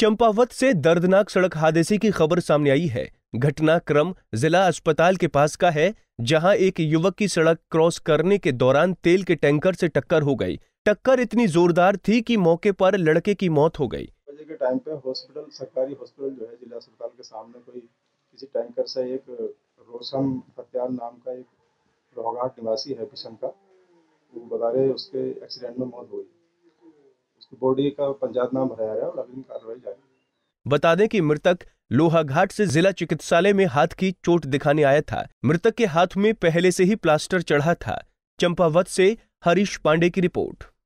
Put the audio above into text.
चंपावत से दर्दनाक सड़क हादसे की खबर सामने आई है घटनाक्रम जिला अस्पताल के पास का है जहां एक युवक की सड़क क्रॉस करने के दौरान तेल के टैंकर से टक्कर हो गई टक्कर इतनी जोरदार थी कि मौके पर लड़के की मौत हो गई के टाइम पे हॉस्पिटल सरकारी हॉस्पिटल जो है जिला अस्पताल के सामने कोई किसी टैंकर से एक नाम का एक रोहघाट निवासी है किशन का वो बता रहे उसके एक्सीडेंट में मौत हो गई बॉडी का पंचायत नाम भराया गया और अग्रिम कार्रवाई जारी बता दें कि मृतक लोहाघाट से जिला चिकित्सालय में हाथ की चोट दिखाने आया था मृतक के हाथ में पहले से ही प्लास्टर चढ़ा था चंपावत से हरीश पांडे की रिपोर्ट